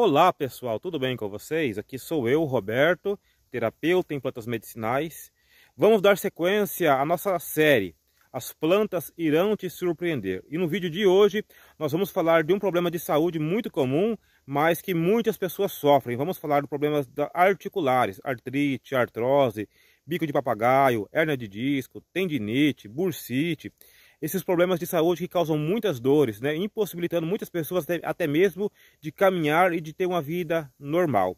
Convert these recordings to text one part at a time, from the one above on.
Olá pessoal, tudo bem com vocês? Aqui sou eu, Roberto, terapeuta em plantas medicinais. Vamos dar sequência à nossa série As plantas irão te surpreender. E no vídeo de hoje nós vamos falar de um problema de saúde muito comum, mas que muitas pessoas sofrem. Vamos falar de problemas articulares, artrite, artrose, bico de papagaio, hérnia de disco, tendinite, bursite esses problemas de saúde que causam muitas dores, né? impossibilitando muitas pessoas até, até mesmo de caminhar e de ter uma vida normal.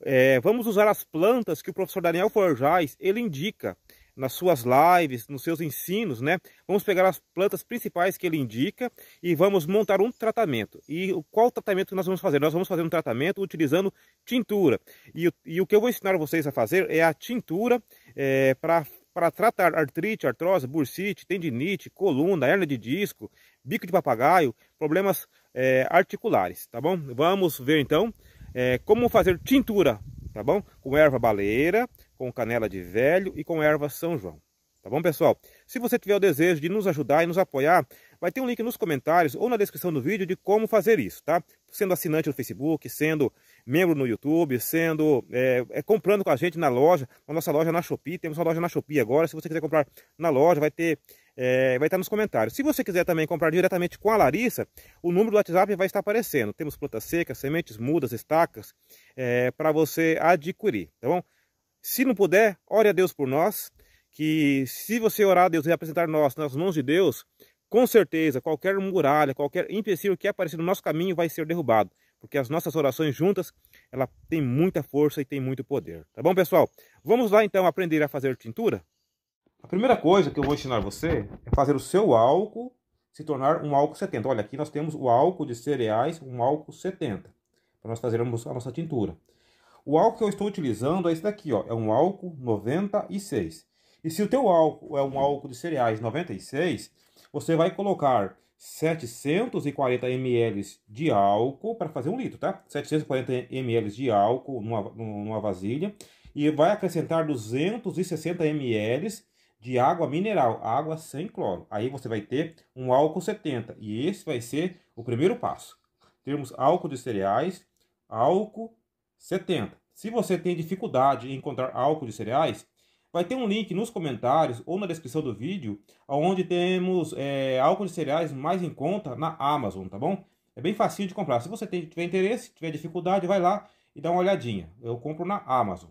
É, vamos usar as plantas que o professor Daniel Forjais ele indica nas suas lives, nos seus ensinos, né? Vamos pegar as plantas principais que ele indica e vamos montar um tratamento. E qual tratamento nós vamos fazer? Nós vamos fazer um tratamento utilizando tintura. E, e o que eu vou ensinar vocês a fazer é a tintura é, para para tratar artrite, artrose, bursite, tendinite, coluna, hernia de disco, bico de papagaio, problemas é, articulares, tá bom? Vamos ver então é, como fazer tintura, tá bom? Com erva baleira, com canela de velho e com erva São João, tá bom, pessoal? Se você tiver o desejo de nos ajudar e nos apoiar, vai ter um link nos comentários ou na descrição do vídeo de como fazer isso, tá? Sendo assinante no Facebook, sendo membro no YouTube, sendo é, é, comprando com a gente na loja, na nossa loja na Shopee, temos uma loja na Shopee agora, se você quiser comprar na loja, vai ter é, vai estar nos comentários. Se você quiser também comprar diretamente com a Larissa, o número do WhatsApp vai estar aparecendo. Temos plantas secas, sementes, mudas, estacas, é, para você adquirir, tá bom? Se não puder, ore a Deus por nós que se você orar a Deus e apresentar nós nas mãos de Deus, com certeza qualquer muralha, qualquer empecilho que aparecer no nosso caminho vai ser derrubado, porque as nossas orações juntas, ela tem muita força e tem muito poder. Tá bom, pessoal? Vamos lá então aprender a fazer tintura? A primeira coisa que eu vou ensinar você é fazer o seu álcool se tornar um álcool 70. Olha, aqui nós temos o álcool de cereais, um álcool 70, para nós fazermos a nossa tintura. O álcool que eu estou utilizando é esse daqui, ó, é um álcool 96. E se o teu álcool é um álcool de cereais 96, você vai colocar 740 ml de álcool para fazer um litro, tá? 740 ml de álcool numa, numa vasilha e vai acrescentar 260 ml de água mineral, água sem cloro. Aí você vai ter um álcool 70 e esse vai ser o primeiro passo. Temos álcool de cereais, álcool 70. Se você tem dificuldade em encontrar álcool de cereais, Vai ter um link nos comentários ou na descrição do vídeo, onde temos é, álcool de cereais mais em conta na Amazon, tá bom? É bem fácil de comprar. Se você tem, tiver interesse, tiver dificuldade, vai lá e dá uma olhadinha. Eu compro na Amazon.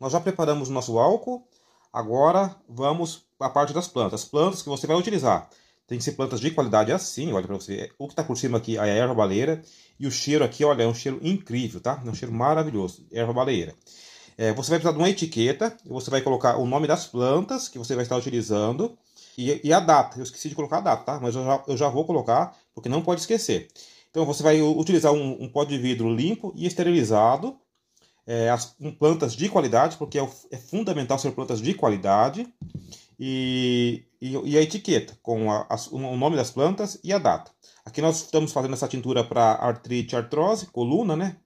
Nós já preparamos o nosso álcool. Agora vamos à parte das plantas. Plantas que você vai utilizar. Tem que ser plantas de qualidade assim, olha para você. O que está por cima aqui é a erva baleira. E o cheiro aqui, olha, é um cheiro incrível, tá? É um cheiro maravilhoso, erva baleira. É, você vai precisar de uma etiqueta, você vai colocar o nome das plantas que você vai estar utilizando e, e a data. Eu esqueci de colocar a data, tá? Mas eu já, eu já, vou colocar, porque não pode esquecer. Então você vai utilizar um, um pó de vidro limpo e esterilizado, é, as, um, plantas de qualidade, porque é, o, é, fundamental ser plantas de qualidade, e, e, e a etiqueta com a, o nome das plantas e a data. Aqui nós estamos fazendo essa tintura para artrite, artrose, coluna, né?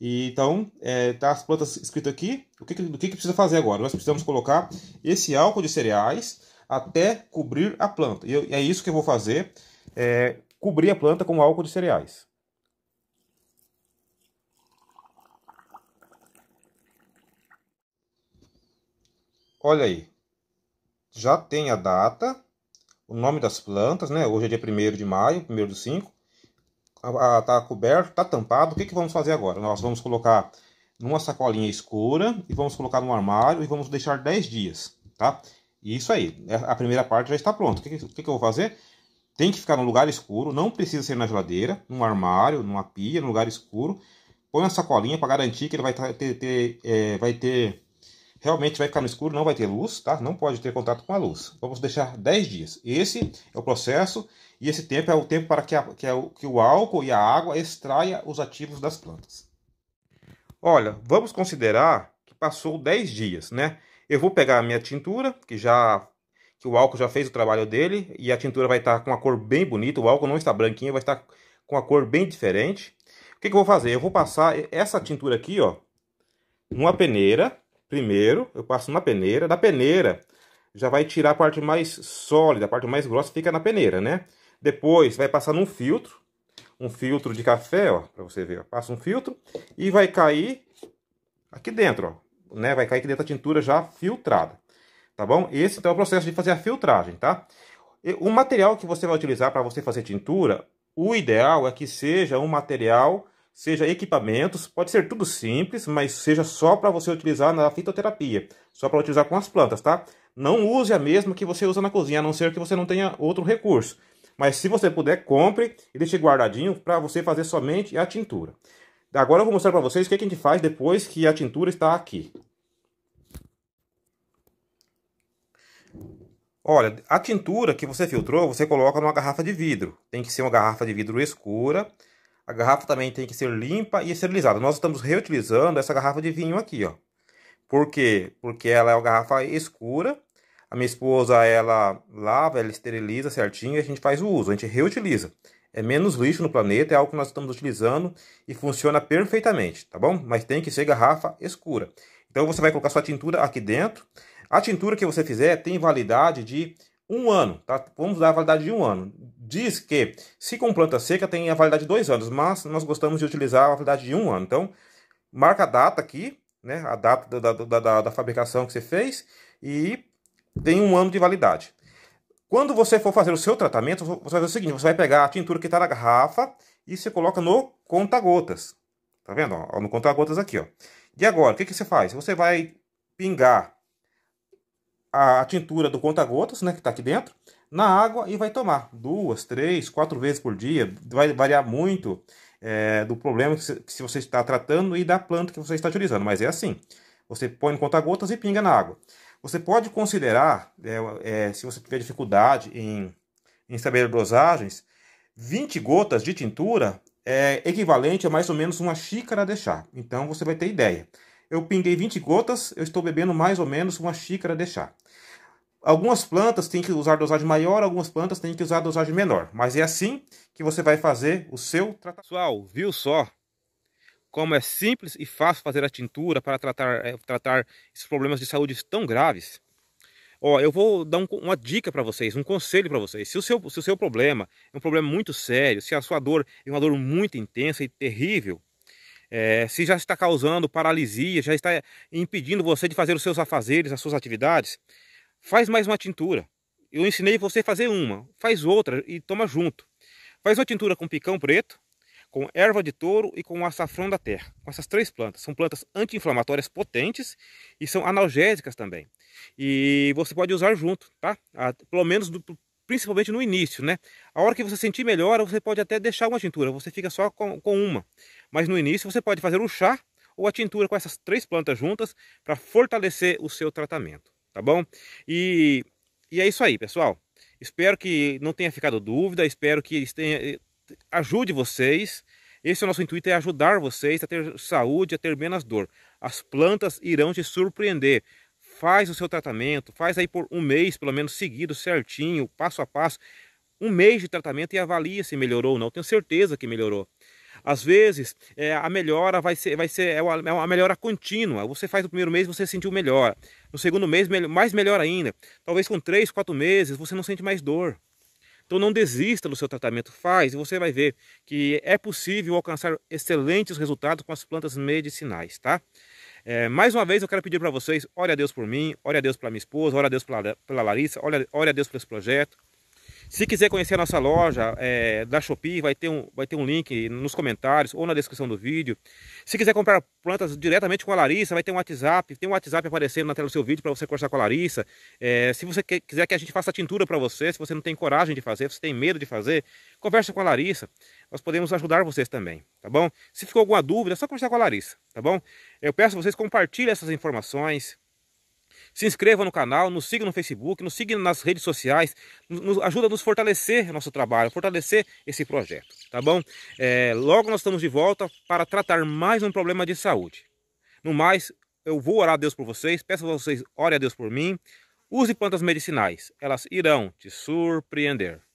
E, então, está é, tá as plantas escritas aqui, o que, que, que precisa fazer agora? Nós precisamos colocar esse álcool de cereais até cobrir a planta. E eu, é isso que eu vou fazer, é, cobrir a planta com álcool de cereais. Olha aí, já tem a data, o nome das plantas, né? Hoje é dia 1 de maio, 1 do 5 tá coberto, está tampado. O que, que vamos fazer agora? Nós vamos colocar numa sacolinha escura e vamos colocar no armário e vamos deixar 10 dias, tá? Isso aí, é, a primeira parte já está pronta. O que, que, que eu vou fazer? Tem que ficar num lugar escuro, não precisa ser na geladeira, num armário, numa pia, num lugar escuro. Põe uma sacolinha para garantir que ele vai tá, ter, ter é, vai ter realmente vai ficar no escuro, não vai ter luz, tá? Não pode ter contato com a luz. Vamos deixar 10 dias. Esse é o processo e esse tempo é o tempo para que, a, que, a, é que o álcool e a água extraia os ativos das plantas. Olha, vamos considerar que passou 10 dias, né? Eu vou pegar a minha tintura, que já que o álcool já fez o trabalho dele e a tintura vai estar com uma cor bem bonita. O álcool não está branquinho, vai estar com uma cor bem diferente. O que, que eu vou fazer? Eu vou passar essa tintura aqui, ó, numa peneira Primeiro, eu passo na peneira. Da peneira, já vai tirar a parte mais sólida, a parte mais grossa fica na peneira, né? Depois, vai passar num filtro. Um filtro de café, ó, pra você ver. Passa um filtro e vai cair aqui dentro, ó. Né? Vai cair aqui dentro da tintura já filtrada, tá bom? Esse, então, é o processo de fazer a filtragem, tá? O material que você vai utilizar para você fazer tintura, o ideal é que seja um material seja equipamentos, pode ser tudo simples, mas seja só para você utilizar na fitoterapia, só para utilizar com as plantas, tá? Não use a mesma que você usa na cozinha, a não ser que você não tenha outro recurso. Mas se você puder, compre e deixe guardadinho para você fazer somente a tintura. Agora eu vou mostrar para vocês o que a gente faz depois que a tintura está aqui. Olha, a tintura que você filtrou, você coloca numa garrafa de vidro. Tem que ser uma garrafa de vidro escura, a garrafa também tem que ser limpa e esterilizada. Nós estamos reutilizando essa garrafa de vinho aqui, ó. Por quê? Porque ela é uma garrafa escura. A minha esposa, ela lava, ela esteriliza certinho e a gente faz o uso, a gente reutiliza. É menos lixo no planeta, é algo que nós estamos utilizando e funciona perfeitamente, tá bom? Mas tem que ser garrafa escura. Então você vai colocar sua tintura aqui dentro. A tintura que você fizer tem validade de um ano, tá? Vamos dar a validade de um ano. Diz que, se com planta seca, tem a validade de dois anos, mas nós gostamos de utilizar a validade de um ano. Então, marca a data aqui, né? A data da, da, da, da fabricação que você fez e tem um ano de validade. Quando você for fazer o seu tratamento, você vai fazer o seguinte: você vai pegar a tintura que está na garrafa e você coloca no conta-gotas. Tá vendo? no conta-gotas aqui, ó. E agora, o que, que você faz? Você vai pingar a tintura do conta-gotas, né, que está aqui dentro, na água e vai tomar duas, três, quatro vezes por dia. Vai variar muito é, do problema que se, que você está tratando e da planta que você está utilizando, mas é assim. Você põe no conta-gotas e pinga na água. Você pode considerar, é, é, se você tiver dificuldade em, em saber dosagens, 20 gotas de tintura é equivalente a mais ou menos uma xícara de chá. Então você vai ter ideia. Eu pinguei 20 gotas, eu estou bebendo mais ou menos uma xícara de chá. Algumas plantas têm que usar dosagem maior, algumas plantas têm que usar dosagem menor. Mas é assim que você vai fazer o seu tratamento. Pessoal, viu só? Como é simples e fácil fazer a tintura para tratar, é, tratar esses problemas de saúde tão graves. Ó, eu vou dar um, uma dica para vocês, um conselho para vocês. Se o, seu, se o seu problema é um problema muito sério, se a sua dor é uma dor muito intensa e terrível, é, se já está causando paralisia, já está impedindo você de fazer os seus afazeres, as suas atividades, Faz mais uma tintura. Eu ensinei você a fazer uma, faz outra e toma junto. Faz uma tintura com picão preto, com erva de touro e com açafrão da terra. Com essas três plantas. São plantas anti-inflamatórias potentes e são analgésicas também. E você pode usar junto, tá? Pelo menos do, principalmente no início, né? A hora que você sentir melhor, você pode até deixar uma tintura, você fica só com, com uma. Mas no início você pode fazer o chá ou a tintura com essas três plantas juntas para fortalecer o seu tratamento tá bom? E, e é isso aí, pessoal. Espero que não tenha ficado dúvida, espero que tenha, eh, ajude vocês. Esse é o nosso intuito, é ajudar vocês a ter saúde, a ter menos dor. As plantas irão te surpreender. Faz o seu tratamento, faz aí por um mês, pelo menos seguido, certinho, passo a passo. Um mês de tratamento e avalia se melhorou ou não. Tenho certeza que melhorou. Às vezes, é, a melhora vai ser, vai ser é uma, é uma melhora contínua. Você faz no primeiro mês, você sentiu melhor. No segundo mês, mais melhor ainda. Talvez com três, quatro meses, você não sente mais dor. Então não desista do seu tratamento, faz e você vai ver que é possível alcançar excelentes resultados com as plantas medicinais, tá? É, mais uma vez eu quero pedir para vocês, ore a Deus por mim, ore a Deus pela minha esposa, ore a Deus pela, pela Larissa, ore, ore a Deus pelo esse projeto. Se quiser conhecer a nossa loja é, da Shopee, vai ter, um, vai ter um link nos comentários ou na descrição do vídeo. Se quiser comprar plantas diretamente com a Larissa, vai ter um WhatsApp. Tem um WhatsApp aparecendo na tela do seu vídeo para você conversar com a Larissa. É, se você quer, quiser que a gente faça a tintura para você, se você não tem coragem de fazer, se você tem medo de fazer, conversa com a Larissa. Nós podemos ajudar vocês também, tá bom? Se ficou alguma dúvida, é só conversar com a Larissa, tá bom? Eu peço a vocês compartilhem essas informações, se inscreva no canal, nos siga no Facebook, nos siga nas redes sociais, nos ajuda a nos fortalecer nosso trabalho, fortalecer esse projeto, tá bom? É, logo nós estamos de volta para tratar mais um problema de saúde. No mais, eu vou orar a Deus por vocês, peço a vocês, ore a Deus por mim. Use plantas medicinais, elas irão te surpreender.